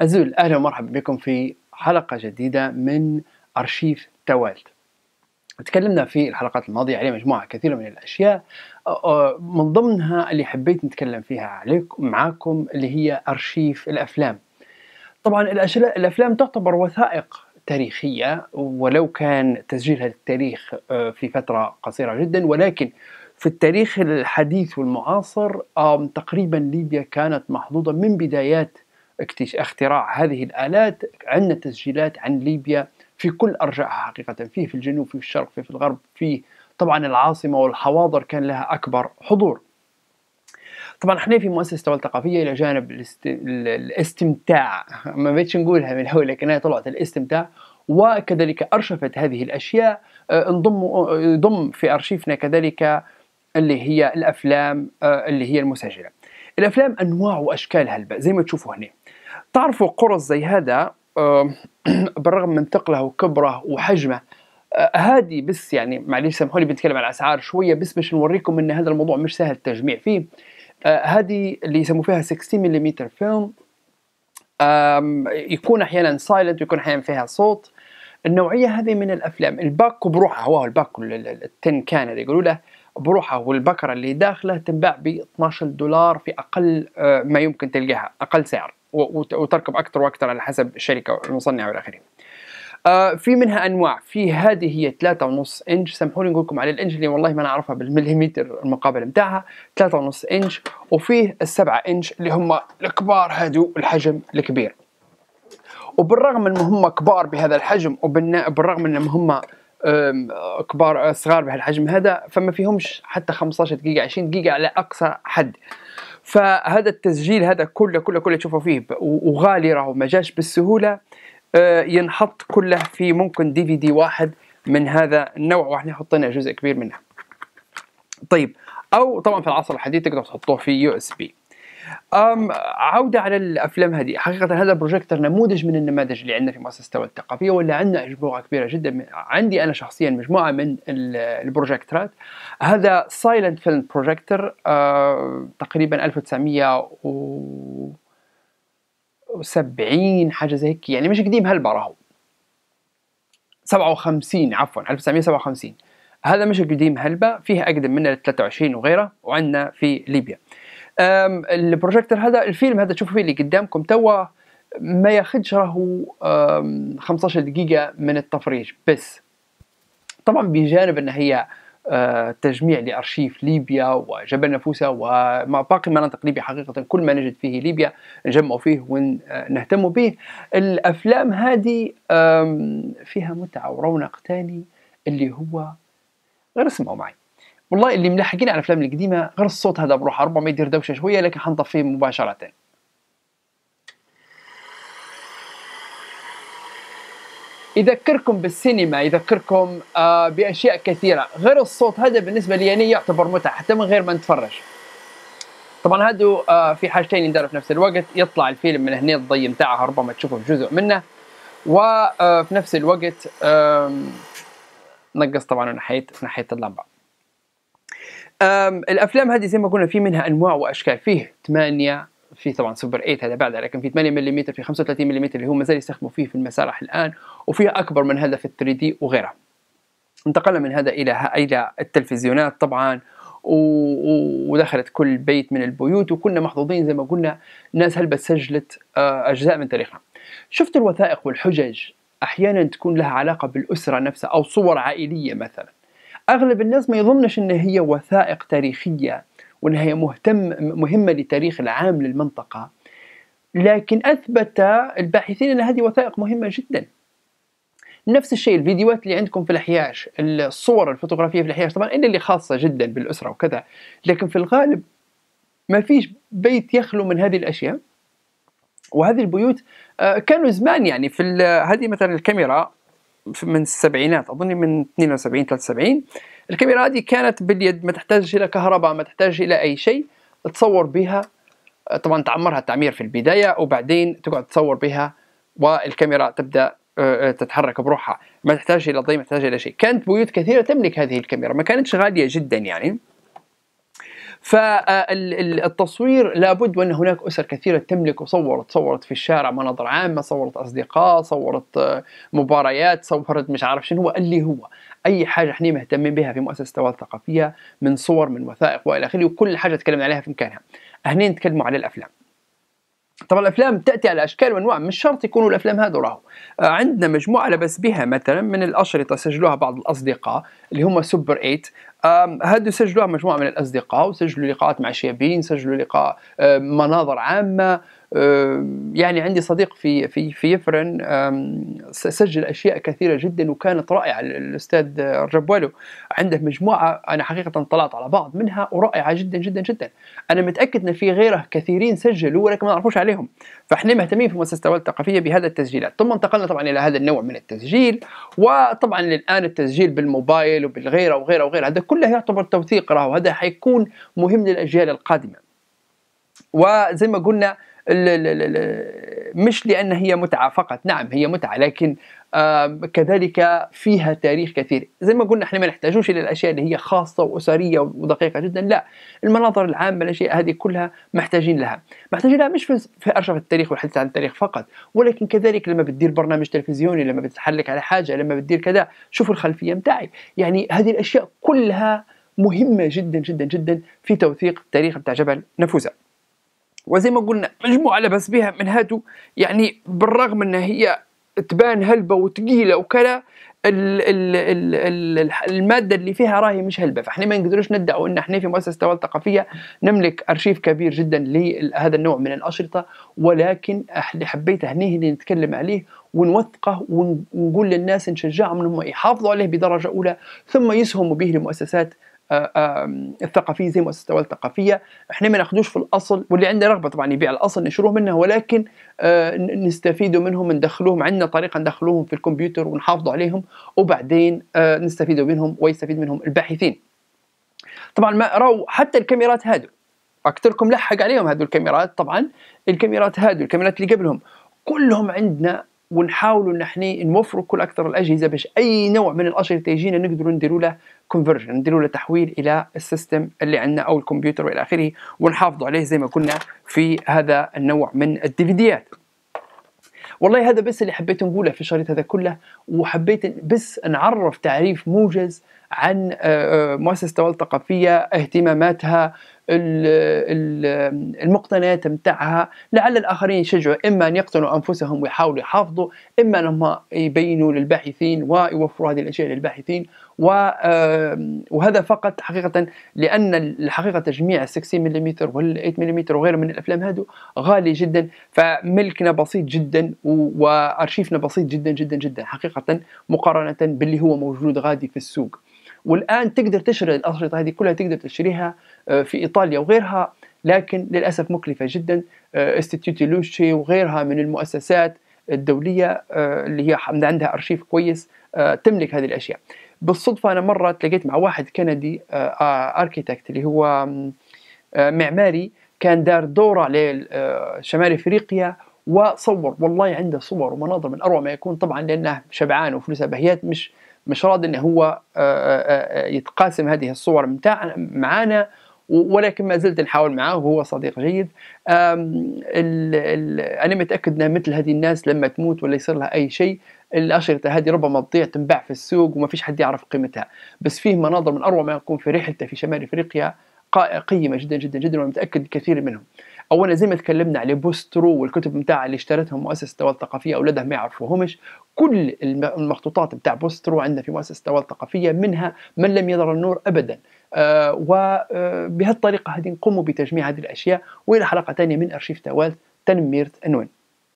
أزول أهلا ومرحبا بكم في حلقة جديدة من أرشيف توالت تكلمنا في الحلقات الماضية على مجموعة كثيرة من الأشياء من ضمنها اللي حبيت نتكلم فيها عليكم معاكم اللي هي أرشيف الأفلام طبعا الأفلام تعتبر وثائق تاريخية ولو كان تسجيلها للتاريخ آه، في فترة قصيرة جدا ولكن في التاريخ الحديث والمعاصر تقريبا ليبيا كانت محظوظة من بدايات اختراع هذه الآلات عندنا تسجيلات عن ليبيا في كل أرجائها حقيقة فيه في الجنوب في الشرق في, في الغرب فيه طبعا العاصمة والحواضر كان لها أكبر حضور طبعا احنا في مؤسسه الثوره الثقافيه الى جانب الاستمتاع ما بيتش نقولها من الاول لكنها طلعت الاستمتاع وكذلك ارشفت هذه الاشياء آه، انضم آه، ضم في ارشيفنا كذلك اللي هي الافلام آه، اللي هي المسجله الافلام انواع واشكالها زي ما تشوفوا هنا تعرفوا قرص زي هذا بالرغم من ثقله وكبره وحجمه هذه آه، بس يعني معليش سامحوني بنتكلم على الاسعار شويه بس باش نوريكم ان هذا الموضوع مش سهل التجميع فيه هذه آه، اللي يسموا فيها 60 ملم فيلم يكون احيانا سايلنت ويكون احيانا فيها صوت النوعيه هذه من الافلام الباكو بروحه هو الباكو التن كان اللي يقولوا له بروحه والبكره اللي داخله تنباع ب 12 دولار في اقل آه، ما يمكن تلقاها اقل سعر وتركب اكثر واكثر على حسب الشركه والمصنع والى اخره. آه في منها انواع في هذه هي 3.5 انش سامحوني نقول لكم على الانش اللي والله ما نعرفها بالمليمتر المقابل بتاعها 3.5 انش وفيه السبعة انش اللي هم الكبار هادو الحجم الكبير وبالرغم من هم كبار بهذا الحجم وبالرغم من هم كبار آه، صغار بهالحجم هذا فما فيهمش حتى 15 دقيقة 20 دقيقة على أقصى حد فهذا التسجيل هذا كله كله كله تشوفوا فيه وغالي راهو ما جاش بالسهوله آه، ينحط كله في ممكن دي في دي واحد من هذا النوع واحنا حطينا جزء كبير منه طيب او طبعا في العصر الحديث تقدر تحطوه في يو اس بي عوده على الافلام هذه حقيقه هذا البروجيكتر نموذج من النماذج اللي عندنا في مؤسسه الثقافيه ولا عندنا مجموعه كبيره جدا عندي انا شخصيا مجموعه من البروجيكترات هذا سايلنت فيلم بروجيكتر تقريبا 1970 حاجه زي هيك يعني مش قديم هلبا راهو 57 عفوا 1957 هذا مش قديم هلبا فيه اقدم منه 23 وغيره وعندنا في ليبيا البروجيكتور هذا الفيلم هذا تشوفوا فيه اللي قدامكم توا ما ياخذش راهو 15 دقيقة من التفريج بس طبعا بجانب ان هي أه، تجميع لارشيف ليبيا وجبل نفوسه وما باقي مناطق ليبيا حقيقه كل ما نجد فيه ليبيا نجمع فيه ونهتم أه، به الافلام هذه فيها متعه ورونق تاني اللي هو غير اسمعوا معي والله اللي ملاحقين على الافلام القديمه غير الصوت هذا بروحه ربما يدير دوشه شويه لكن حنطفيه مباشره يذكركم بالسينما يذكركم آه باشياء كثيره غير الصوت هذا بالنسبه لي يعني يعتبر متعه حتى من غير ما نتفرج طبعا هادو آه في حاجتين يندروا في نفس الوقت يطلع الفيلم من هنا الضي نتاعها ربما تشوفه جزء منه وفي آه، نفس الوقت نقص طبعا نحيت نحيت اللمبه الافلام هذه زي ما قلنا في منها انواع واشكال فيه 8 في طبعا سوبر 8 هذا بعد لكن في 8 ملم في 35 ملم اللي هو ما زال يستخدموا فيه في المسارح الان وفيها اكبر من هذا في 3 دي وغيرها انتقلنا من هذا الى الى التلفزيونات طبعا ودخلت كل بيت من البيوت وكنا محظوظين زي ما قلنا ناس هل سجلت آه، اجزاء من تاريخها شفت الوثائق والحجج احيانا تكون لها علاقه بالاسره نفسها او صور عائليه مثلا اغلب الناس ما يظنش ان هي وثائق تاريخيه وان هي مهتم مهمه لتاريخ العام للمنطقه لكن اثبت الباحثين ان هذه وثائق مهمه جدا نفس الشيء الفيديوهات اللي عندكم في الاحياش الصور الفوتوغرافيه في الاحياش طبعا الا اللي خاصه جدا بالاسره وكذا لكن في الغالب ما فيش بيت يخلو من هذه الاشياء وهذه البيوت آه، كانوا زمان يعني في هذه مثلا الكاميرا من السبعينات اظن من 72 73 الكاميرا هذه كانت باليد ما تحتاج الى كهرباء ما تحتاج الى اي شيء تصور بها طبعا تعمرها تعمير في البدايه وبعدين تقعد تصور بها والكاميرا تبدا آه، آه، تتحرك بروحها ما تحتاج الى ضي ما تحتاج الى شيء كانت بيوت كثيره تملك هذه الكاميرا ما كانتش غاليه جدا يعني فالتصوير لابد وان هناك اسر كثيره تملك وصورت صورت في الشارع مناظر عامه صورت اصدقاء صورت آه، مباريات صورت مش عارف شنو هو اللي هو اي حاجه احنا مهتمين بها في مؤسسه توالت الثقافيه من صور من وثائق والى اخره وكل حاجه تكلمنا عليها في مكانها هنا نتكلم على الافلام طبعا الافلام تاتي على اشكال وانواع مش شرط يكونوا الافلام هذو راهو آه، عندنا مجموعه لبس بها مثلا من الاشرطه سجلوها بعض الاصدقاء اللي هم سوبر 8 هادو سجلوها مجموعه من الاصدقاء وسجلوا لقاءات مع شابين سجلوا لقاء مناظر عامه يعني عندي صديق في في في يفرن سجل اشياء كثيره جدا وكانت رائعه الاستاذ والو عنده مجموعه انا حقيقه طلعت على بعض منها ورائعه جدا جدا جدا انا متاكد ان في غيره كثيرين سجلوا ولكن ما نعرفوش عليهم فاحنا مهتمين في مؤسسه الدوله الثقافيه بهذا التسجيلات ثم انتقلنا طبعا الى هذا النوع من التسجيل وطبعا الان التسجيل بالموبايل وبالغيره وغيره وغيره هذا كله يعتبر توثيق راهو هذا حيكون مهم للاجيال القادمه وزي ما قلنا مش لأن هي متعة فقط نعم هي متعة لكن كذلك فيها تاريخ كثير زي ما قلنا احنا ما نحتاجوش الى الاشياء اللي هي خاصه واسريه ودقيقه جدا لا المناظر العامه الاشياء هذه كلها محتاجين لها محتاجين لها مش في ارشف التاريخ والحديث عن التاريخ فقط ولكن كذلك لما بتدير برنامج تلفزيوني لما بتحلك على حاجه لما بتدير كذا شوف الخلفيه متاعي يعني هذه الاشياء كلها مهمه جدا جدا جدا في توثيق التاريخ بتاع جبل نفوذه وزي ما قلنا مجموعة لبس بها من هاتو يعني بالرغم أنها هي تبان هلبة وثقيلة وكذا ال ال ال المادة اللي فيها راهي مش هلبة فاحنا ما نقدروش ندعوا ان احنا في مؤسسة توال الثقافية نملك ارشيف كبير جدا لهذا النوع من الأشرطة ولكن اللي حبيت هنا اللي نتكلم عليه ونوثقه ونقول للناس نشجعهم انهم يحافظوا عليه بدرجة أولى ثم يسهموا به لمؤسسات آه، آه، الثقافيه زي مؤسسه الثقافيه احنا ما ناخذوش في الاصل واللي عنده رغبه طبعا يبيع الاصل نشروه منه ولكن آه، نستفيدوا منهم ندخلوهم عندنا طريقه ندخلوهم في الكمبيوتر ونحافظوا عليهم وبعدين نستفيدوا منهم ويستفيد منهم الباحثين طبعا ما راوا حتى الكاميرات هادو اكثركم لحق عليهم هادو الكاميرات طبعا الكاميرات هادو الكاميرات اللي قبلهم كلهم عندنا ونحاولوا ان احنا نوفروا كل اكثر الاجهزه باش اي نوع من الاشرطه تيجينا نقدروا نديروا له كونفرجن نديروا له تحويل الى السيستم اللي عندنا او الكمبيوتر والى اخره ونحافظوا عليه زي ما كنا في هذا النوع من الديفيديات والله هذا بس اللي حبيت نقوله في الشريط هذا كله وحبيت بس نعرف تعريف موجز عن آه، آه، مؤسسة الثقافية اهتماماتها المقتنيات متاعها لعل الآخرين يشجعوا إما أن يقتنوا أنفسهم ويحاولوا يحافظوا إما أنهم يبينوا للباحثين ويوفروا هذه الأشياء للباحثين وهذا فقط حقيقة لأن الحقيقة تجميع 60 ملم وال 8 ملم وغيره من الأفلام هادو غالي جدا فملكنا بسيط جدا وأرشيفنا بسيط جدا جدا جدا حقيقة مقارنة باللي هو موجود غادي في السوق والان تقدر تشتري الاشرطه هذه كلها تقدر تشتريها آه، في إيطاليا وغيرها لكن للأسف مكلفة جدا استيتيوتي آه، لوشي وغيرها من المؤسسات الدولية آه، اللي هي عندها أرشيف كويس تملك هذه الأشياء بالصدفة أنا مرة تلاقيت مع واحد كندي أركيتكت اللي هو معماري كان دار دورة لشمال إفريقيا وصور والله عنده صور ومناظر من اروع ما يكون طبعا لانه شبعان وفلوسه بهيات مش مش راضي انه هو يتقاسم هذه الصور معانا ولكن ما زلت نحاول معاه وهو صديق جيد انا متاكد ان مثل هذه الناس لما تموت ولا يصير لها اي شيء الاشرطه هذه ربما تضيع تنباع في السوق وما فيش حد يعرف قيمتها بس فيه مناظر من اروع ما يكون في رحلته في شمال افريقيا قيمه جدا جدا جدا وانا متاكد كثير منهم اولا زي ما تكلمنا على بوسترو والكتب نتاع اللي اشترتهم مؤسسه التوال الثقافيه اولادها ما يعرفوهمش كل المخطوطات نتاع بوسترو عندنا في مؤسسه التوال الثقافيه منها من لم يظهر النور ابدا آه، وبهذه الطريقة هذه نقوم بتجميع هذه الأشياء وإلى حلقة ثانية من أرشيف توالت تنميرت عنوان